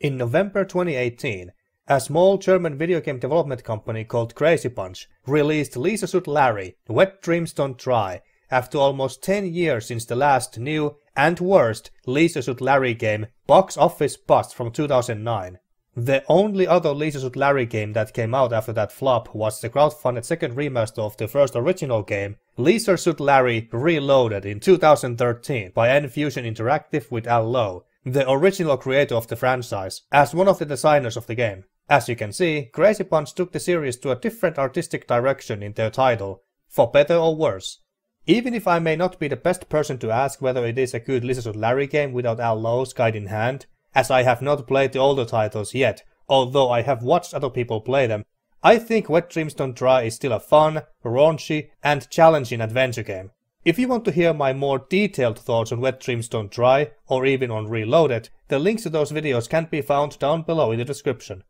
In November 2018, a small German video game development company called Crazy Punch released Lisa Suit Larry, Wet Dreams Don't Try. after almost 10 years since the last new and worst Lisa Suit Larry game, Box Office Bust from 2009. The only other Lisa Suit Larry game that came out after that flop was the crowdfunded second remaster of the first original game, Lisa Suit Larry Reloaded in 2013 by N Fusion Interactive with Al Lowe, the original creator of the franchise, as one of the designers of the game. As you can see, Crazy Punch took the series to a different artistic direction in their title, for better or worse. Even if I may not be the best person to ask whether it is a good Lizards of Larry game without Al Lowe's guide in hand, as I have not played the older titles yet, although I have watched other people play them, I think Wet Dreams Don't Dry is still a fun, raunchy, and challenging adventure game. If you want to hear my more detailed thoughts on Wet Dreams Don't Dry, or even on Reloaded, the links to those videos can be found down below in the description.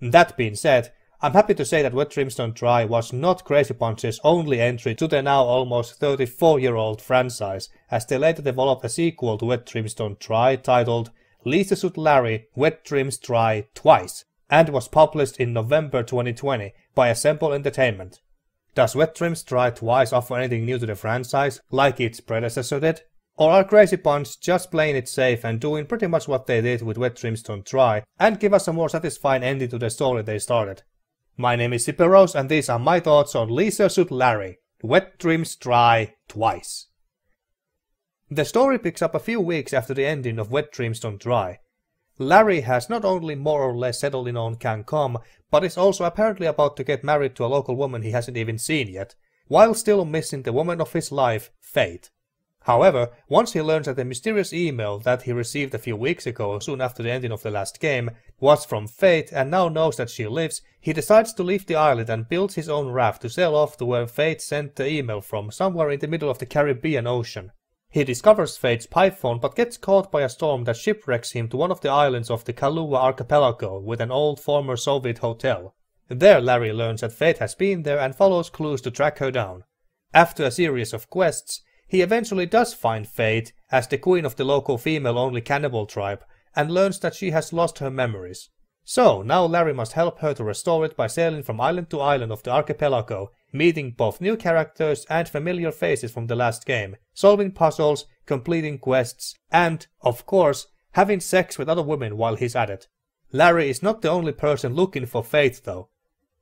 That being said, I'm happy to say that Wet Dreams Don't Dry was not Crazy Punch's only entry to the now almost 34-year-old franchise, as they later developed a sequel to Wet Dreams Don't Dry titled Lisa Suit Larry Wet Dreams Dry Twice, and was published in November 2020 by Assemble Entertainment. Does Wet Dreams try twice offer anything new to the franchise, like its predecessor did? Or are Crazy Punch just playing it safe and doing pretty much what they did with Wet Dreams Don't Try, and give us a more satisfying ending to the story they started? My name is Sippe Rose, and these are my thoughts on Lisa Suit, Larry, Wet Dreams Try Twice. The story picks up a few weeks after the ending of Wet Dreams Don't Dry, Larry has not only more or less settled in on Cancom, but is also apparently about to get married to a local woman he hasn't even seen yet, while still missing the woman of his life, Fate. However, once he learns that the mysterious email that he received a few weeks ago, soon after the ending of the last game, was from Fate and now knows that she lives, he decides to leave the island and builds his own raft to sail off to where Fate sent the email from, somewhere in the middle of the Caribbean Ocean. He discovers Fate's Python but gets caught by a storm that shipwrecks him to one of the islands of the Kalua archipelago with an old former Soviet hotel. There Larry learns that Fate has been there and follows clues to track her down. After a series of quests, he eventually does find Fate as the queen of the local female-only cannibal tribe and learns that she has lost her memories. So, now Larry must help her to restore it by sailing from island to island of the archipelago meeting both new characters and familiar faces from the last game, solving puzzles, completing quests, and, of course, having sex with other women while he's at it. Larry is not the only person looking for Fate, though.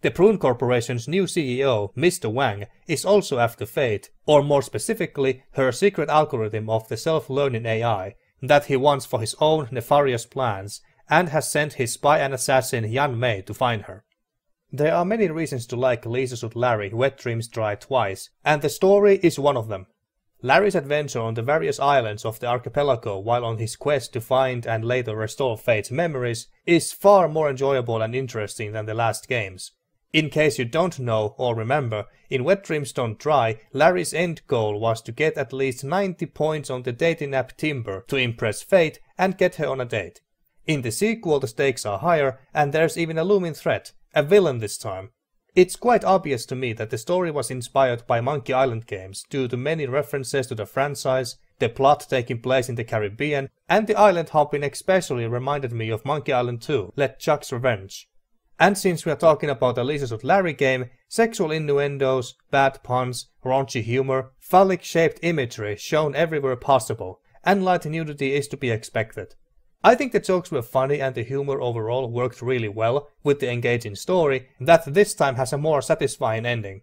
The Prune Corporation's new CEO, Mr. Wang, is also after Fate, or more specifically, her secret algorithm of the self-learning AI that he wants for his own nefarious plans, and has sent his spy and assassin Yan Mei to find her. There are many reasons to like Lisa Suit Larry Wet Dreams Dry Twice, and the story is one of them. Larry's adventure on the various islands of the archipelago while on his quest to find and later restore Fate's memories is far more enjoyable and interesting than the last games. In case you don't know or remember, in Wet Dreams Don't Dry, Larry's end goal was to get at least 90 points on the dating app Timber to impress Fate and get her on a date. In the sequel the stakes are higher and there's even a looming threat, a villain this time. It's quite obvious to me that the story was inspired by Monkey Island games due to many references to the franchise, the plot taking place in the Caribbean, and the island hopping especially reminded me of Monkey Island 2, Let Chuck's Revenge. And since we are talking about a Lisa with Larry game, sexual innuendos, bad puns, raunchy humor, phallic shaped imagery shown everywhere possible, and light nudity is to be expected. I think the jokes were funny and the humor overall worked really well with the engaging story that this time has a more satisfying ending.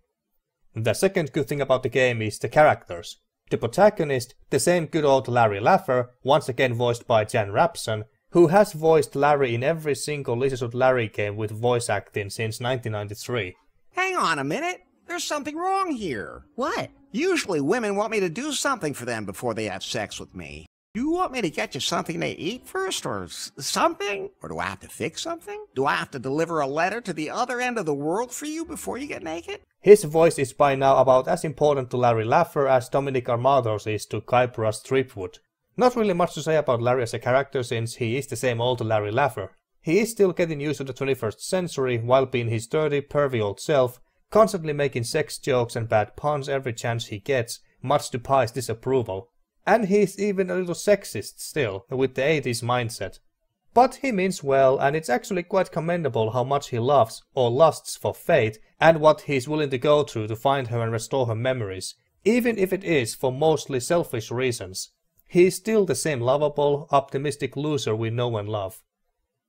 The second good thing about the game is the characters. The protagonist, the same good old Larry Laffer, once again voiced by Jan Rapson, who has voiced Larry in every single Lizard of Larry game with voice acting since 1993. Hang on a minute! There's something wrong here! What? Usually women want me to do something for them before they have sex with me. Do You want me to get you something to eat first or something? Or do I have to fix something? Do I have to deliver a letter to the other end of the world for you before you get naked? His voice is by now about as important to Larry Laffer as Dominic Armado's is to Kypras Tripwood. Not really much to say about Larry as a character since he is the same old Larry Laffer. He is still getting used to the 21st century while being his dirty, pervy old self, constantly making sex jokes and bad puns every chance he gets, much to Pye's disapproval and he's even a little sexist still, with the 80s mindset. But he means well, and it's actually quite commendable how much he loves, or lusts for Fate, and what he's willing to go through to find her and restore her memories, even if it is for mostly selfish reasons. He's still the same lovable, optimistic loser we know and love.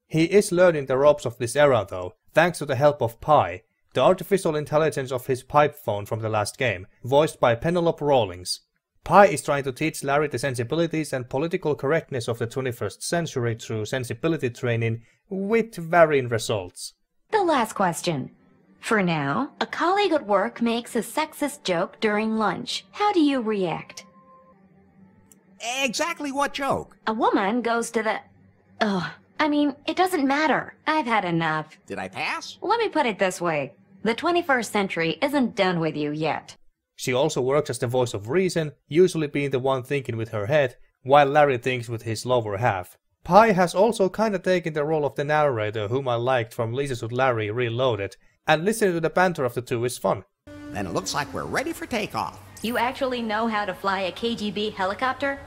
He is learning the ropes of this era though, thanks to the help of Pi, the artificial intelligence of his pipe phone from the last game, voiced by Penelope Rawlings. Pi is trying to teach Larry the sensibilities and political correctness of the 21st century through sensibility training with varying results. The last question. For now, a colleague at work makes a sexist joke during lunch. How do you react? Exactly what joke? A woman goes to the... Oh, I mean, it doesn't matter. I've had enough. Did I pass? Let me put it this way. The 21st century isn't done with you yet. She also works as the voice of reason, usually being the one thinking with her head, while Larry thinks with his lower half. Pi has also kinda taken the role of the narrator whom I liked from Lisa's with Larry Reloaded, and listening to the banter of the two is fun. Then it looks like we're ready for takeoff. You actually know how to fly a KGB helicopter?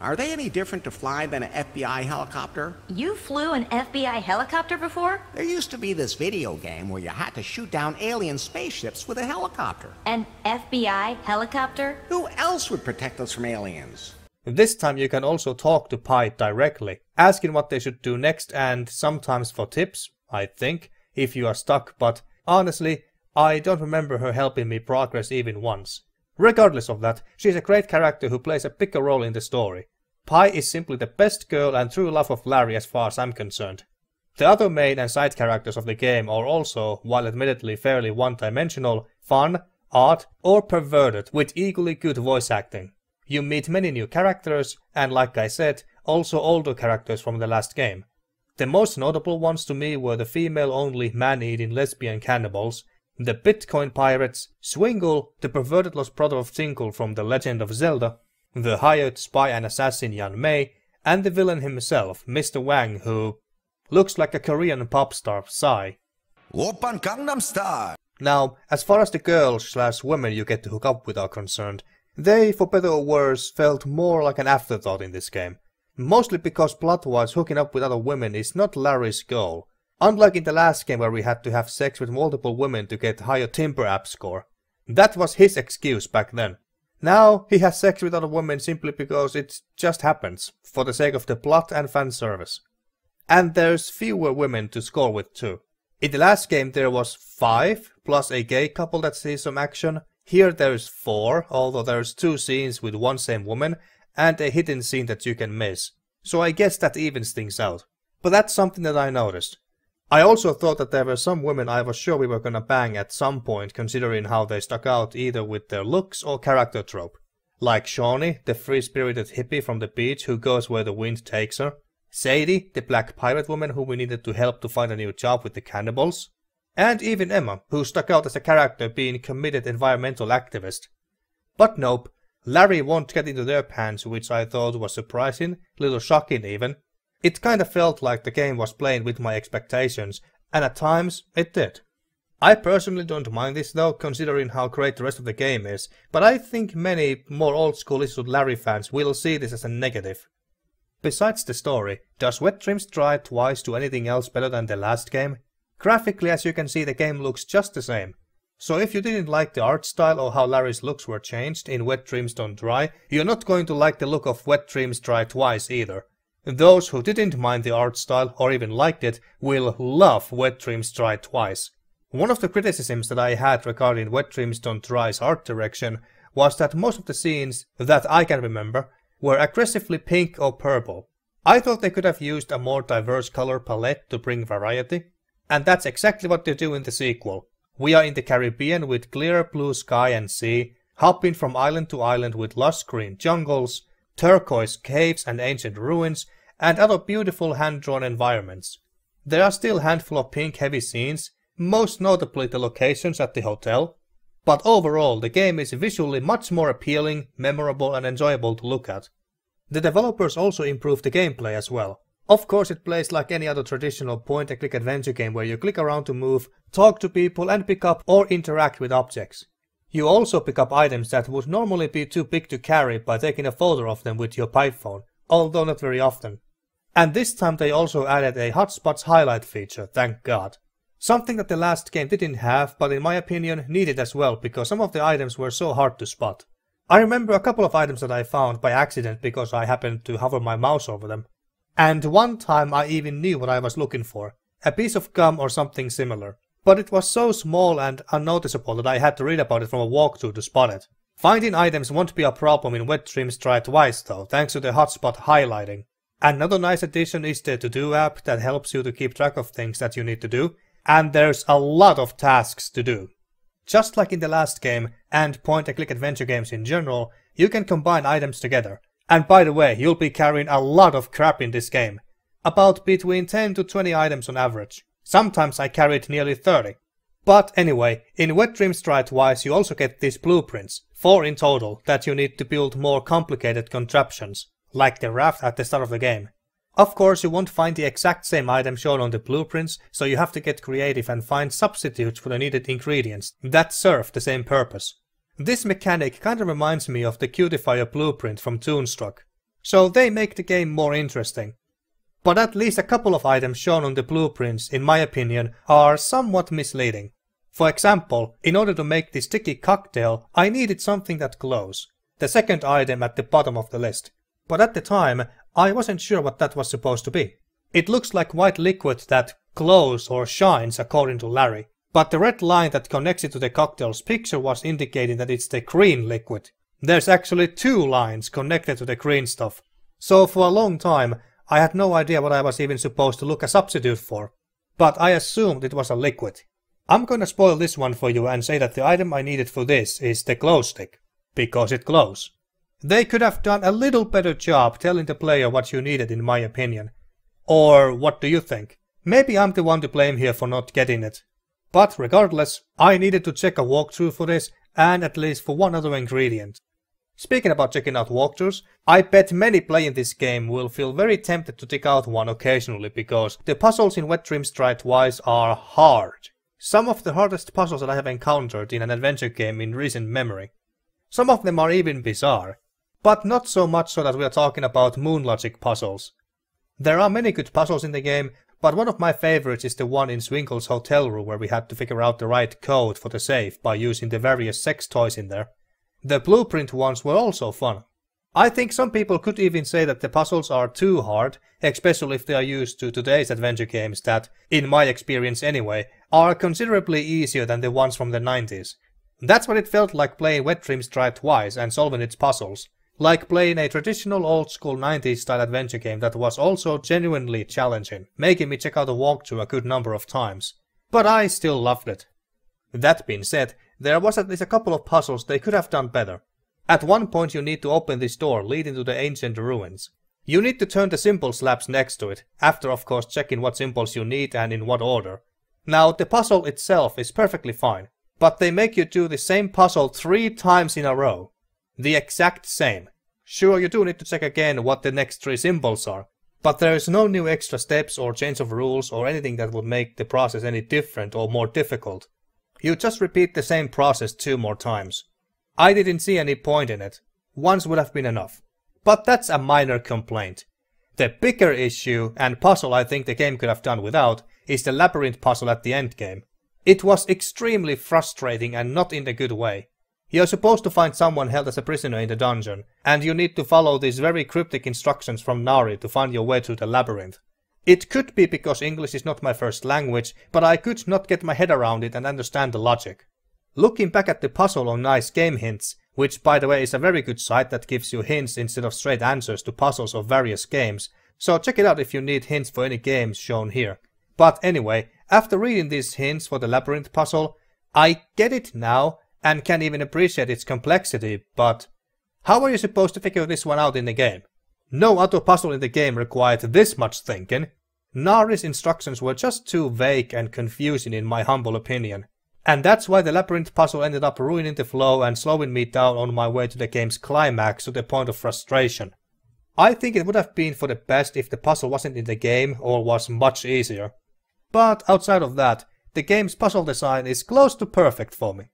Are they any different to fly than an FBI helicopter? You flew an FBI helicopter before? There used to be this video game where you had to shoot down alien spaceships with a helicopter. An FBI helicopter? Who else would protect us from aliens? This time you can also talk to Pi directly, asking what they should do next and sometimes for tips, I think, if you are stuck, but honestly, I don't remember her helping me progress even once. Regardless of that, she is a great character who plays a bigger role in the story. Pi is simply the best girl and true love of Larry as far as I'm concerned. The other main and side characters of the game are also, while admittedly fairly one-dimensional, fun, art, or perverted with equally good voice acting. You meet many new characters, and like I said, also older characters from the last game. The most notable ones to me were the female-only man-eating lesbian cannibals, the Bitcoin pirates, Swingle, the perverted lost brother of Tinkle from The Legend of Zelda, the hired spy and assassin Yan Mei, and the villain himself, Mr. Wang, who looks like a Korean pop star Psy. Open Gangnam Style! Now, as far as the girls slash women you get to hook up with are concerned, they, for better or worse, felt more like an afterthought in this game. Mostly because plot-wise hooking up with other women is not Larry's goal. Unlike in the last game where we had to have sex with multiple women to get higher Timber app score. That was his excuse back then. Now he has sex with other women simply because it just happens, for the sake of the plot and fan service. And there's fewer women to score with too. In the last game there was 5, plus a gay couple that sees some action. Here there's 4, although there's 2 scenes with one same woman, and a hidden scene that you can miss. So I guess that evens things out. But that's something that I noticed. I also thought that there were some women I was sure we were gonna bang at some point considering how they stuck out either with their looks or character trope. Like Shawnee, the free-spirited hippie from the beach who goes where the wind takes her. Sadie, the black pirate woman who we needed to help to find a new job with the cannibals. And even Emma, who stuck out as a character being committed environmental activist. But nope, Larry won't get into their pants which I thought was surprising, little shocking even, it kinda felt like the game was playing with my expectations, and at times it did. I personally don't mind this though, considering how great the rest of the game is, but I think many more old school issued Larry fans will see this as a negative. Besides the story, does Wet Dreams try twice do anything else better than the last game? Graphically, as you can see, the game looks just the same. So if you didn't like the art style or how Larry's looks were changed in Wet Dreams Don't Dry, you're not going to like the look of Wet Dreams Dry Twice either. Those who didn't mind the art style or even liked it will love Wet Dreams Dry Twice. One of the criticisms that I had regarding Wet Dreams Don't Dry's art direction was that most of the scenes that I can remember were aggressively pink or purple. I thought they could have used a more diverse color palette to bring variety, and that's exactly what they do in the sequel. We are in the Caribbean with clear blue sky and sea, hopping from island to island with lush green jungles, turquoise caves and ancient ruins, and other beautiful hand-drawn environments. There are still handful of pink heavy scenes, most notably the locations at the hotel, but overall the game is visually much more appealing, memorable and enjoyable to look at. The developers also improved the gameplay as well. Of course it plays like any other traditional point-and-click adventure game where you click around to move, talk to people and pick up or interact with objects. You also pick up items that would normally be too big to carry by taking a photo of them with your phone, although not very often. And this time they also added a hotspots highlight feature, thank god. Something that the last game didn't have, but in my opinion needed as well because some of the items were so hard to spot. I remember a couple of items that I found by accident because I happened to hover my mouse over them. And one time I even knew what I was looking for, a piece of gum or something similar but it was so small and unnoticeable that I had to read about it from a walkthrough to spot it. Finding items won't be a problem in wet dreams try twice though, thanks to the hotspot highlighting. Another nice addition is the to-do app that helps you to keep track of things that you need to do, and there's a lot of tasks to do. Just like in the last game, and point-and-click adventure games in general, you can combine items together. And by the way, you'll be carrying a lot of crap in this game. About between 10 to 20 items on average. Sometimes I carried nearly 30. But anyway, in Wet Dream Stride-wise you also get these blueprints, four in total, that you need to build more complicated contraptions, like the raft at the start of the game. Of course you won't find the exact same item shown on the blueprints, so you have to get creative and find substitutes for the needed ingredients that serve the same purpose. This mechanic kinda reminds me of the Cutifier blueprint from Toonstruck. So they make the game more interesting, but at least a couple of items shown on the blueprints, in my opinion, are somewhat misleading. For example, in order to make the sticky cocktail, I needed something that glows, the second item at the bottom of the list. But at the time, I wasn't sure what that was supposed to be. It looks like white liquid that glows or shines according to Larry, but the red line that connects it to the cocktail's picture was indicating that it's the green liquid. There's actually two lines connected to the green stuff, so for a long time I had no idea what I was even supposed to look a substitute for, but I assumed it was a liquid. I'm gonna spoil this one for you and say that the item I needed for this is the glow stick, because it glows. They could have done a little better job telling the player what you needed in my opinion. Or what do you think? Maybe I'm the one to blame here for not getting it. But regardless, I needed to check a walkthrough for this and at least for one other ingredient. Speaking about checking out walkthroughs, I bet many playing this game will feel very tempted to take out one occasionally because the puzzles in Wet Dreams Try Twice are hard. Some of the hardest puzzles that I have encountered in an adventure game in recent memory. Some of them are even bizarre, but not so much so that we are talking about moon logic puzzles. There are many good puzzles in the game, but one of my favorites is the one in Swinkle's hotel room where we had to figure out the right code for the safe by using the various sex toys in there. The blueprint ones were also fun. I think some people could even say that the puzzles are too hard, especially if they are used to today's adventure games that, in my experience anyway, are considerably easier than the ones from the 90s. That's what it felt like playing Wet Dream Strive twice and solving its puzzles, like playing a traditional old school 90s style adventure game that was also genuinely challenging, making me check out a walkthrough a good number of times. But I still loved it. That being said, there was at least a couple of puzzles they could have done better. At one point you need to open this door leading to the ancient ruins. You need to turn the symbol slabs next to it, after of course checking what symbols you need and in what order. Now the puzzle itself is perfectly fine, but they make you do the same puzzle three times in a row. The exact same. Sure you do need to check again what the next three symbols are, but there is no new extra steps or change of rules or anything that would make the process any different or more difficult. You just repeat the same process two more times. I didn't see any point in it. Once would have been enough. But that's a minor complaint. The bigger issue and puzzle I think the game could have done without is the labyrinth puzzle at the endgame. It was extremely frustrating and not in a good way. You're supposed to find someone held as a prisoner in the dungeon, and you need to follow these very cryptic instructions from Nari to find your way through the labyrinth. It could be because English is not my first language, but I could not get my head around it and understand the logic. Looking back at the puzzle on Nice Game Hints, which by the way is a very good site that gives you hints instead of straight answers to puzzles of various games, so check it out if you need hints for any games shown here. But anyway, after reading these hints for the labyrinth puzzle, I get it now and can even appreciate its complexity, but how are you supposed to figure this one out in the game? No other puzzle in the game required this much thinking, Nari's instructions were just too vague and confusing in my humble opinion. And that's why the labyrinth puzzle ended up ruining the flow and slowing me down on my way to the game's climax to the point of frustration. I think it would have been for the best if the puzzle wasn't in the game or was much easier. But outside of that, the game's puzzle design is close to perfect for me.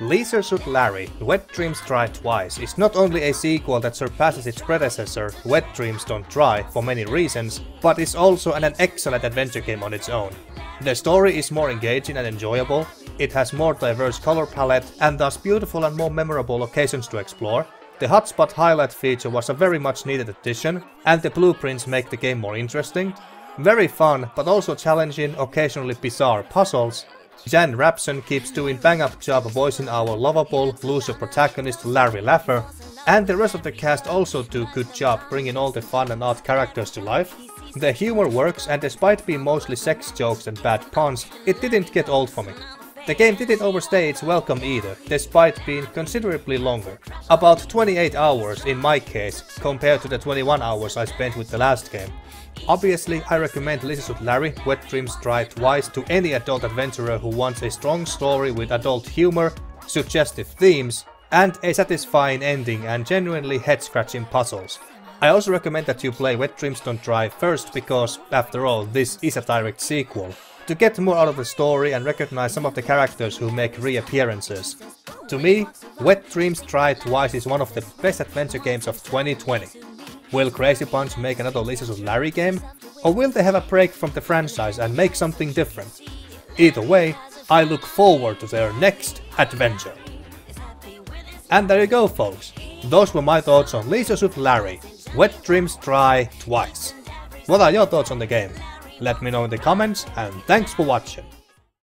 Laser Suit Larry, Wet Dreams Try Twice is not only a sequel that surpasses its predecessor, Wet Dreams Don't Try, for many reasons, but is also an, an excellent adventure game on its own. The story is more engaging and enjoyable, it has more diverse color palette and thus beautiful and more memorable locations to explore, the hotspot highlight feature was a very much needed addition, and the blueprints make the game more interesting, very fun but also challenging, occasionally bizarre puzzles, Jan Rapson keeps doing bang-up job voicing our lovable loser protagonist Larry Laffer, and the rest of the cast also do good job bringing all the fun and odd characters to life. The humor works and despite being mostly sex jokes and bad puns, it didn't get old for me. The game didn't overstay its welcome either, despite being considerably longer. About 28 hours in my case, compared to the 21 hours I spent with the last game. Obviously, I recommend Lizards of Larry, Wet Dreams Dry Twice to any adult adventurer who wants a strong story with adult humor, suggestive themes, and a satisfying ending and genuinely head-scratching puzzles. I also recommend that you play Wet Dreams Don't Dry first because, after all, this is a direct sequel, to get more out of the story and recognize some of the characters who make reappearances. To me, Wet Dreams Try Twice is one of the best adventure games of 2020. Will Crazy Punch make another Lisa's of Larry game? Or will they have a break from the franchise and make something different? Either way, I look forward to their next adventure. And there you go folks, those were my thoughts on Lisa's of Larry, Wet Dreams Try Twice. What are your thoughts on the game? Let me know in the comments and thanks for watching.